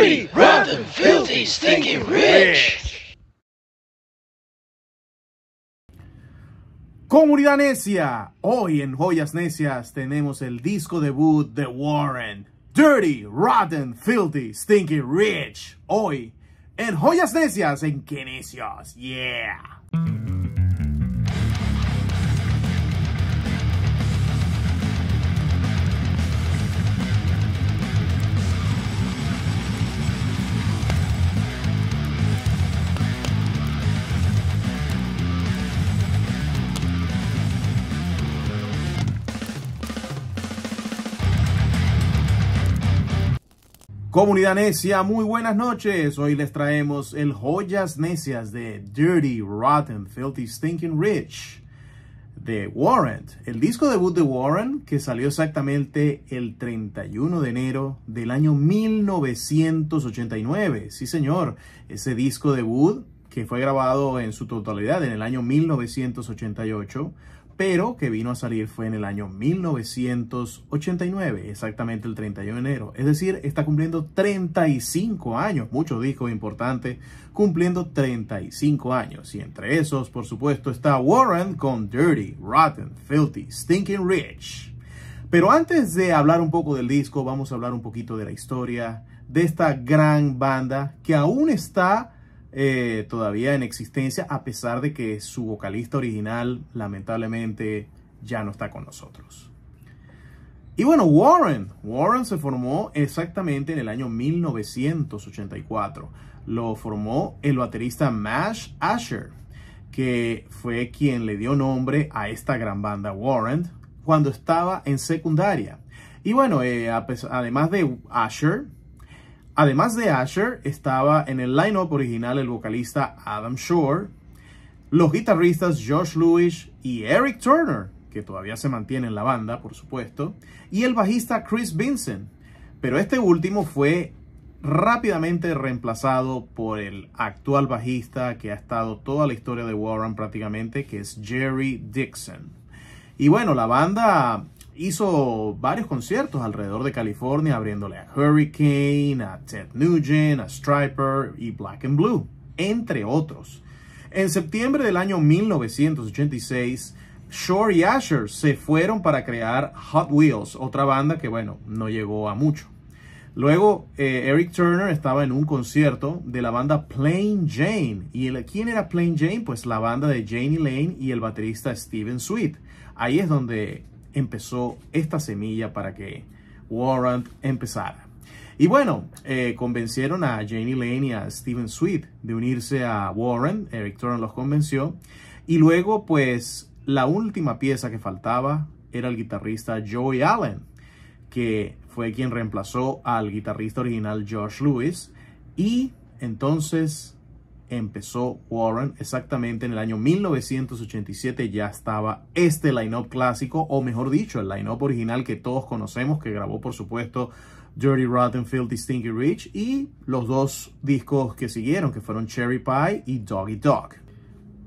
dirty, rotten, filthy, stinky rich. Comunidad necia, hoy en Joyas Necias tenemos el disco debut de Warren, Dirty, Rotten, Filthy, Stinky Rich. Hoy en Joyas Necias en Kinesios. yeah. Comunidad necia, muy buenas noches. Hoy les traemos el Joyas Necias de Dirty, Rotten, Filthy, Stinking Rich de Warren. El disco debut de Warren que salió exactamente el 31 de enero del año 1989. Sí, señor, ese disco debut que fue grabado en su totalidad en el año 1988 pero que vino a salir fue en el año 1989, exactamente el 31 de enero. Es decir, está cumpliendo 35 años, muchos discos importantes, cumpliendo 35 años. Y entre esos, por supuesto, está Warren con Dirty, Rotten, Filthy, Stinking Rich. Pero antes de hablar un poco del disco, vamos a hablar un poquito de la historia de esta gran banda que aún está eh, todavía en existencia, a pesar de que su vocalista original lamentablemente ya no está con nosotros. Y bueno, Warren. Warren se formó exactamente en el año 1984. Lo formó el baterista Mash Asher, que fue quien le dio nombre a esta gran banda Warren cuando estaba en secundaria. Y bueno, eh, además de Asher, Además de Asher, estaba en el line-up original el vocalista Adam Shore, los guitarristas Josh Lewis y Eric Turner, que todavía se mantiene en la banda, por supuesto, y el bajista Chris Vincent. Pero este último fue rápidamente reemplazado por el actual bajista que ha estado toda la historia de Warren prácticamente, que es Jerry Dixon. Y bueno, la banda hizo varios conciertos alrededor de California, abriéndole a Hurricane, a Ted Nugent, a Striper y Black and Blue, entre otros. En septiembre del año 1986, Shore y Asher se fueron para crear Hot Wheels, otra banda que, bueno, no llegó a mucho. Luego, eh, Eric Turner estaba en un concierto de la banda Plain Jane. ¿Y el, quién era Plain Jane? Pues la banda de Janie Lane y el baterista Steven Sweet. Ahí es donde empezó esta semilla para que warren empezara. Y bueno, eh, convencieron a Janie Lane y a Steven Sweet de unirse a Warren. Eric Turner los convenció. Y luego, pues, la última pieza que faltaba era el guitarrista Joey Allen, que fue quien reemplazó al guitarrista original George Lewis. Y entonces empezó Warren, exactamente en el año 1987 ya estaba este line-up clásico, o mejor dicho, el line-up original que todos conocemos, que grabó por supuesto Dirty Rotten Filthy Stinky Rich y los dos discos que siguieron, que fueron Cherry Pie y Doggy Dog.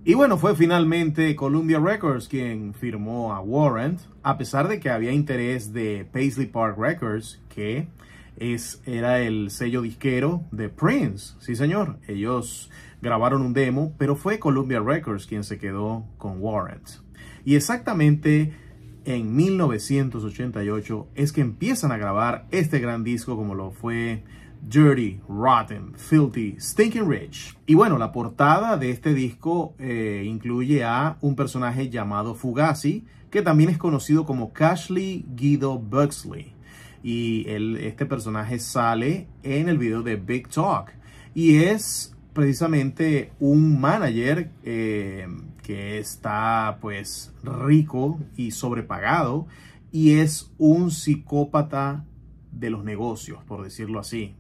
Y bueno, fue finalmente Columbia Records quien firmó a Warren, a pesar de que había interés de Paisley Park Records, que es, era el sello disquero de Prince. Sí, señor. Ellos grabaron un demo, pero fue Columbia Records quien se quedó con Warrant. Y exactamente en 1988 es que empiezan a grabar este gran disco como lo fue Dirty, Rotten, Filthy, Stinking Rich. Y bueno, la portada de este disco eh, incluye a un personaje llamado Fugazi, que también es conocido como Cashley Guido Buxley. Y este personaje sale en el video de Big Talk. Y es precisamente un manager eh, que está pues rico y sobrepagado y es un psicópata de los negocios, por decirlo así.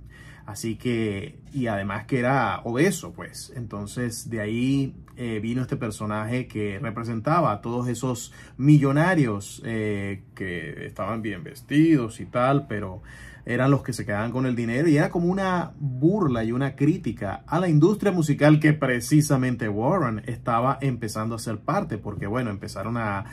Así que, y además que era obeso, pues. Entonces, de ahí eh, vino este personaje que representaba a todos esos millonarios eh, que estaban bien vestidos y tal, pero eran los que se quedaban con el dinero y era como una burla y una crítica a la industria musical que precisamente Warren estaba empezando a ser parte, porque bueno, empezaron a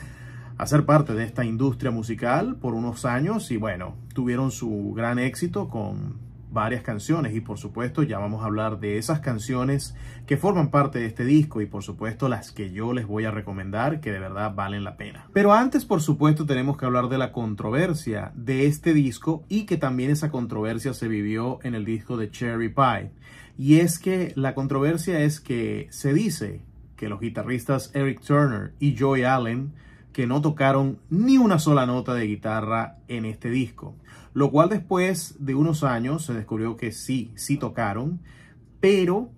a ser parte de esta industria musical por unos años y bueno, tuvieron su gran éxito con varias canciones y por supuesto ya vamos a hablar de esas canciones que forman parte de este disco y por supuesto las que yo les voy a recomendar que de verdad valen la pena. Pero antes por supuesto tenemos que hablar de la controversia de este disco y que también esa controversia se vivió en el disco de Cherry Pie. Y es que la controversia es que se dice que los guitarristas Eric Turner y Joy Allen que no tocaron ni una sola nota de guitarra en este disco lo cual después de unos años se descubrió que sí, sí tocaron, pero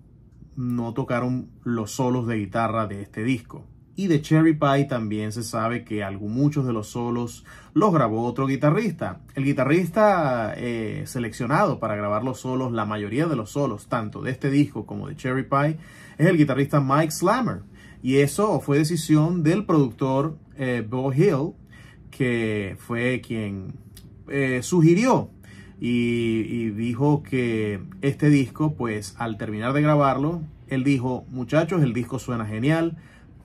no tocaron los solos de guitarra de este disco. Y de Cherry Pie también se sabe que muchos de los solos los grabó otro guitarrista. El guitarrista eh, seleccionado para grabar los solos, la mayoría de los solos, tanto de este disco como de Cherry Pie, es el guitarrista Mike Slammer. Y eso fue decisión del productor eh, Bo Hill, que fue quien eh, sugirió y, dijo que este disco, pues al terminar de grabarlo, él dijo, muchachos, el disco suena genial,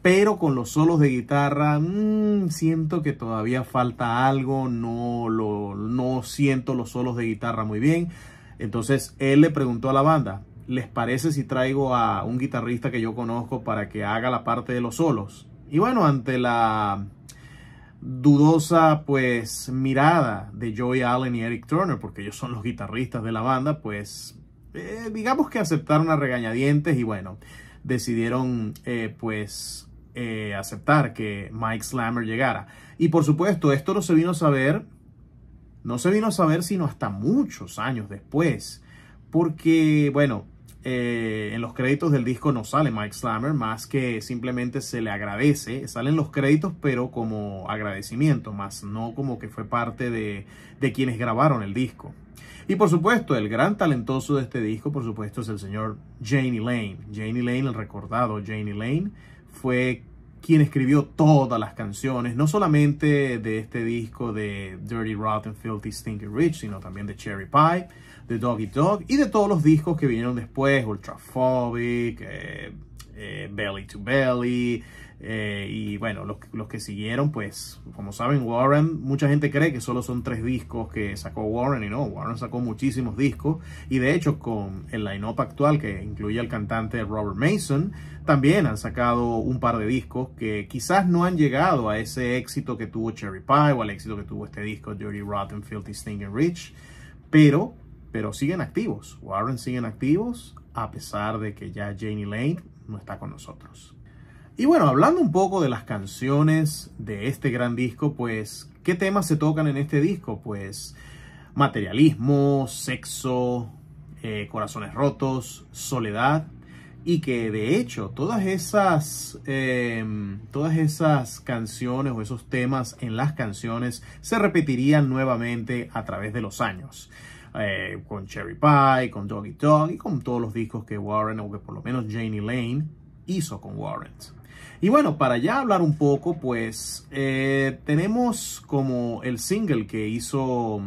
pero con los solos de guitarra mm, siento que todavía falta algo, no, lo, no siento los solos de guitarra muy bien. Entonces él le preguntó a la banda, ¿les parece si traigo a un guitarrista que yo conozco para que haga la parte de los solos? Y bueno, ante la dudosa pues mirada de Joey Allen y Eric Turner, porque ellos son los guitarristas de la banda, pues eh, digamos que aceptaron a regañadientes y bueno, decidieron eh, pues eh, aceptar que Mike Slammer llegara. Y por supuesto, esto no se vino a saber, no se vino a saber sino hasta muchos años después, porque bueno, eh, en los créditos del disco no sale Mike Slammer, más que simplemente se le agradece. Salen los créditos, pero como agradecimiento, más no como que fue parte de, de quienes grabaron el disco. Y por supuesto, el gran talentoso de este disco, por supuesto, es el señor Janie Lane. Janie Lane, el recordado Janie Lane, fue quien escribió todas las canciones, no solamente de este disco de Dirty Rotten Filthy Stinky Rich, sino también de Cherry Pie, de Doggy Dog y de todos los discos que vinieron después, Ultraphobic, eh, eh, Belly to Belly, eh, y bueno, los, que siguieron, pues como saben, Warren, mucha gente cree que solo son tres discos que sacó Warren y no, Warren sacó muchísimos discos y de hecho con el line-up actual que incluye al cantante Robert Mason, también han sacado un par de discos que quizás no han llegado a ese éxito que tuvo Cherry Pie o al éxito que tuvo este disco Dirty Rotten, Filthy, Stinking Rich, pero, pero siguen activos, Warren siguen activos a pesar de que ya Janie Lane no está con nosotros. Y bueno, hablando un poco de las canciones de este gran disco, pues, ¿qué temas se tocan en este disco? Pues, materialismo, sexo, eh, corazones rotos, soledad, y que de hecho todas esas em, todas esas canciones o esos temas en las canciones se repetirían nuevamente a través de los años eh, con Cherry Pie, con Doggy Dog y con todos los discos que Warren o que por lo menos Janie Lane hizo con Warren. Y bueno, para ya hablar un poco, pues eh, tenemos como el single que hizo,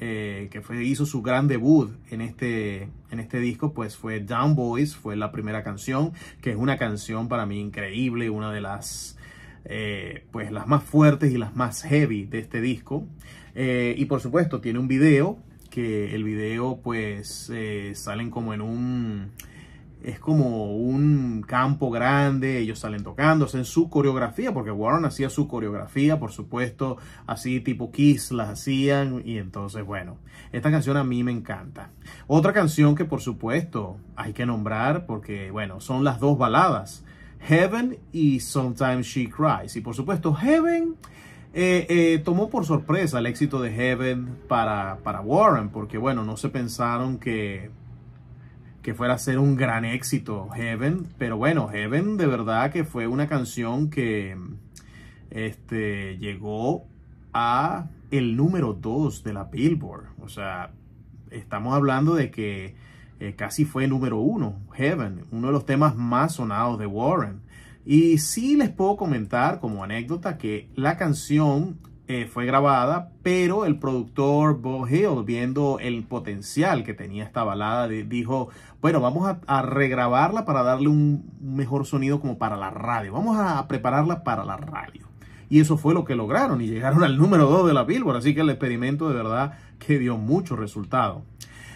eh, que fue, hizo su gran debut en este, en este disco, pues fue Down Boys, fue la primera canción, que es una canción para mí increíble, una de las... Eh, pues las más fuertes y las más heavy de este disco y por supuesto tiene un video que el video pues salen como en un es como un campo grande, ellos salen tocando, hacen su coreografía, porque Warren hacía su coreografía, por supuesto, así tipo Kiss las hacían, y entonces, bueno, esta canción a mí me encanta. Otra canción que, por supuesto, hay que nombrar, porque, bueno, son las dos baladas, Heaven y Sometimes She Cries, y por supuesto, Heaven... Eh, eh, tomó por sorpresa el éxito de Heaven para, para Warren, porque bueno, no se pensaron que que fuera a ser un gran éxito, Heaven. Pero bueno, Heaven de verdad que fue una canción que este, llegó a el número 2 de la Billboard. O sea, estamos hablando de que eh, casi fue número 1, Heaven, uno de los temas más sonados de Warren. Y sí les puedo comentar como anécdota que la canción eh, fue grabada, pero el productor Bo Hill, viendo el potencial que tenía esta balada, dijo, bueno, vamos a, regrabarla para darle un mejor sonido como para la radio, vamos a prepararla para la radio. Y eso fue lo que lograron y llegaron al número 2 de la Billboard, así que el experimento de verdad que dio mucho resultado.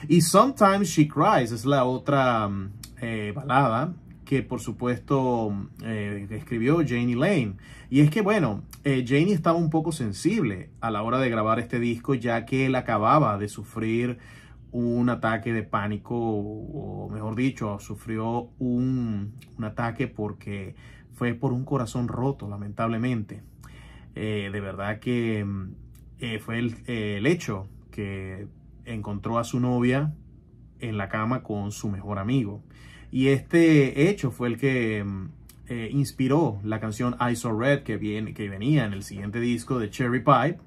Y Sometimes She Cries es la otra mm, eh, balada que por supuesto eh, escribió Janie Lane. Y es que bueno, eh, Janie estaba un poco sensible a la hora de grabar este disco ya que él acababa de sufrir un ataque de pánico, o mejor dicho, sufrió un, ataque porque fue por un corazón roto, lamentablemente. Eh, de verdad que fue el hecho que encontró a su novia en la cama con su mejor amigo. Y este hecho fue el que mm, eh, inspiró la canción I Saw Red que, viene, que venía en el siguiente disco de Cherry Pie.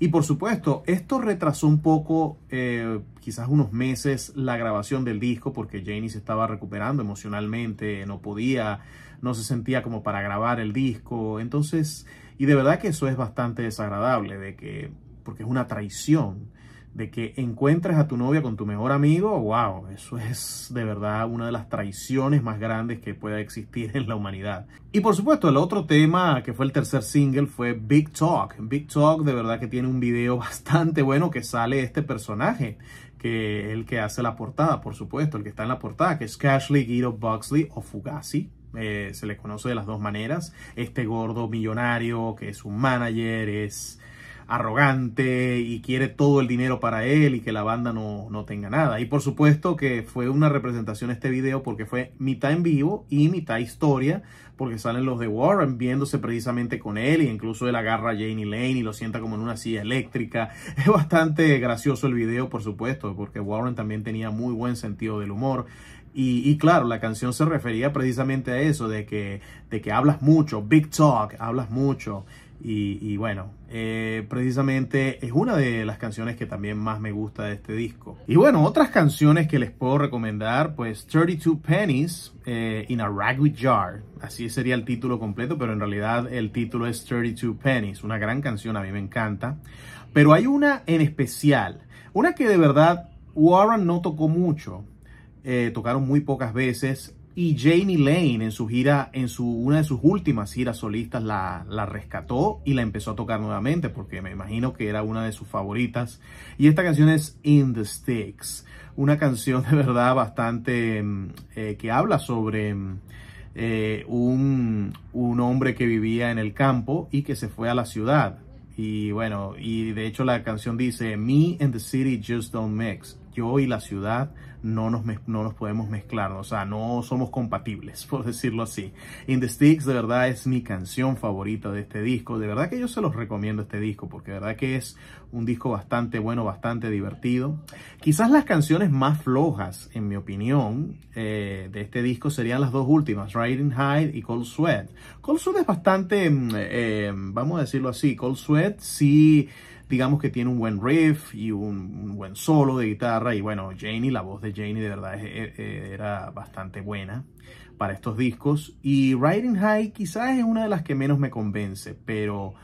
Y por supuesto, esto retrasó un poco, eh, quizás unos meses, la grabación del disco porque Janie se estaba recuperando emocionalmente, no podía, no se sentía como para grabar el disco. Entonces, y de verdad que eso es bastante desagradable, de que, porque es una traición de que encuentres a tu novia con tu mejor amigo, wow, eso es de verdad una de las traiciones más grandes que pueda existir en la humanidad. Y por supuesto, el otro tema que fue el tercer single fue Big Talk. Big Talk de verdad que tiene un video bastante bueno que sale este personaje, que el que hace la portada, por supuesto, el que está en la portada, que es Cashley Guido Buxley o Fugazi, eh, se le conoce de las dos maneras. Este gordo millonario que es un manager, es arrogante y quiere todo el dinero para él y que la banda no, no, tenga nada. Y por supuesto que fue una representación este video porque fue mitad en vivo y mitad historia, porque salen los de Warren viéndose precisamente con él e incluso él agarra a Janie Lane y lo sienta como en una silla eléctrica. Es bastante gracioso el video, por supuesto, porque Warren también tenía muy buen sentido del humor. Y, y, claro, la canción se refería precisamente a eso, de que, de que hablas mucho, big talk, hablas mucho. Y, bueno, eh, precisamente es una de las canciones que también más me gusta de este disco. Y bueno, otras canciones que les puedo recomendar, pues 32 Pennies eh, in a Ragweed Jar. Así sería el título completo, pero en realidad el título es 32 Pennies. Una gran canción, a mí me encanta. Pero hay una en especial, una que de verdad Warren no tocó mucho. Eh, tocaron muy pocas veces y Jamie Lane en su gira, en su, una de sus últimas giras solistas, la, rescató y la empezó a tocar nuevamente porque me imagino que era una de sus favoritas. Y esta canción es In the Sticks, una canción de verdad bastante mm, eh, que habla sobre mm, eh, un, un hombre que vivía en el campo y que se fue a la ciudad. Y bueno, y de hecho la canción dice, Me and the city just don't mix, yo y la ciudad no nos, no nos podemos mezclar, o sea, no somos compatibles, por decirlo así. In the Sticks de verdad es mi canción favorita de este disco, de verdad que yo se los recomiendo este disco, porque de verdad que es un disco bastante bueno, bastante divertido. Quizás las canciones más flojas, en mi opinión, eh, de este disco serían las dos últimas, Riding High y Cold Sweat. Cold Sweat es bastante, mm, eh, vamos a decirlo así, Cold Sweat sí digamos que tiene un buen riff y un, buen solo de guitarra. Y bueno, Janie, la voz de Janie de verdad e, e, era bastante buena para estos discos. Y Riding High quizás es una de las que menos me convence, pero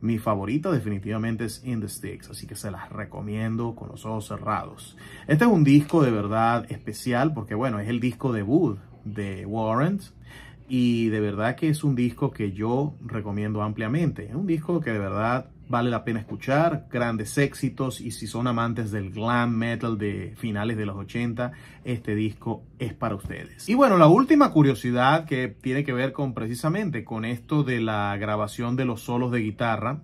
mi favorita definitivamente es In the Sticks, así que se las recomiendo con los ojos cerrados. Este es un disco de verdad especial porque bueno, es el disco debut de Warren. y de verdad que es un disco que yo recomiendo ampliamente. Es un disco que de verdad vale la pena escuchar, grandes éxitos y si son amantes del glam metal de finales de los 80, este disco es para ustedes. Y bueno, la última curiosidad que tiene que ver con precisamente con esto de la grabación de los solos de guitarra,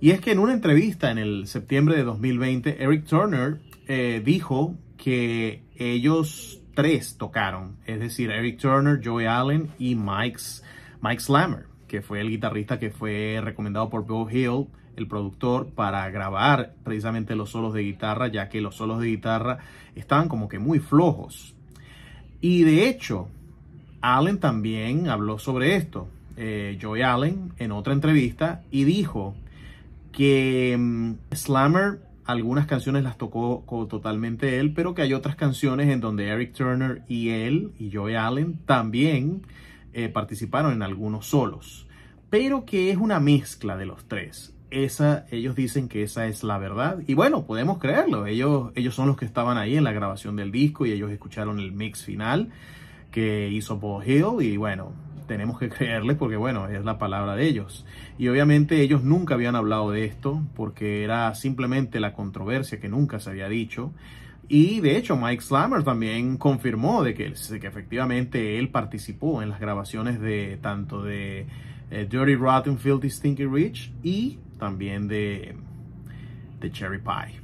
y es que en una entrevista en el septiembre de 2020, Eric Turner eh, dijo que ellos tres tocaron, es decir, Eric Turner, Joey Allen y Mike's, Mike Slammer, que fue el guitarrista que fue recomendado por Bill Hill el productor para grabar precisamente los solos de guitarra, ya que los solos de guitarra estaban como que muy flojos. Y de hecho, Allen también habló sobre esto, eh, Joy Allen, en otra entrevista, y dijo que mm, Slammer algunas canciones las tocó totalmente él, pero que hay otras canciones en donde Eric Turner y él y Joy Allen también eh, participaron en algunos solos, pero que es una mezcla de los tres esa, ellos dicen que esa es la verdad. Y bueno, podemos creerlo. Ellos, ellos son los que estaban ahí en la grabación del disco y ellos escucharon el mix final que hizo Bo Hill. Y bueno, tenemos que creerles porque bueno, es la palabra de ellos. Y obviamente ellos nunca habían hablado de esto porque era simplemente la controversia que nunca se había dicho. Y de hecho, Mike Slammer también confirmó de que, efectivamente él participó en las grabaciones de tanto de eh, Dirty Rotten Filthy Stinky Rich y también de, de Cherry Pie.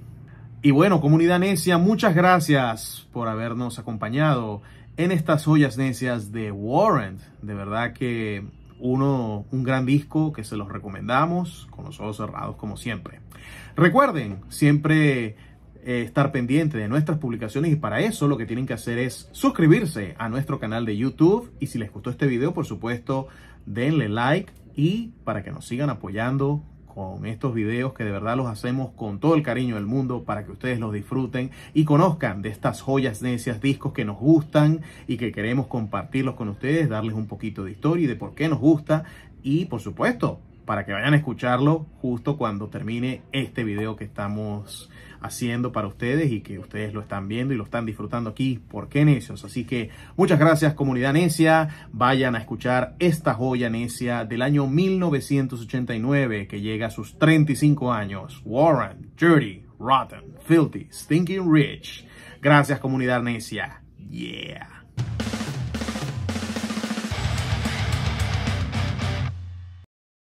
Y bueno, comunidad necia, muchas gracias por habernos acompañado en estas joyas necias de Warrant. De verdad que uno, un gran disco que se los recomendamos con los ojos cerrados como siempre. Recuerden siempre eh, estar pendiente de nuestras publicaciones y para eso lo que tienen que hacer es suscribirse a nuestro canal de YouTube y si les gustó este video, por supuesto, denle like y para que nos sigan apoyando con estos videos que de verdad los hacemos con todo el cariño del mundo para que ustedes los disfruten y conozcan de estas joyas necias, discos que nos gustan y que queremos compartirlos con ustedes, darles un poquito de historia y de por qué nos gusta y por supuesto para que vayan a escucharlo justo cuando termine este video que estamos haciendo para ustedes y que ustedes lo están viendo y lo están disfrutando aquí por qué necios. Así que muchas gracias comunidad necia. Vayan a escuchar esta joya necia del año 1989 que llega a sus 35 años. Warren, Dirty, Rotten, Filthy, Stinking Rich. Gracias comunidad necia. Yeah.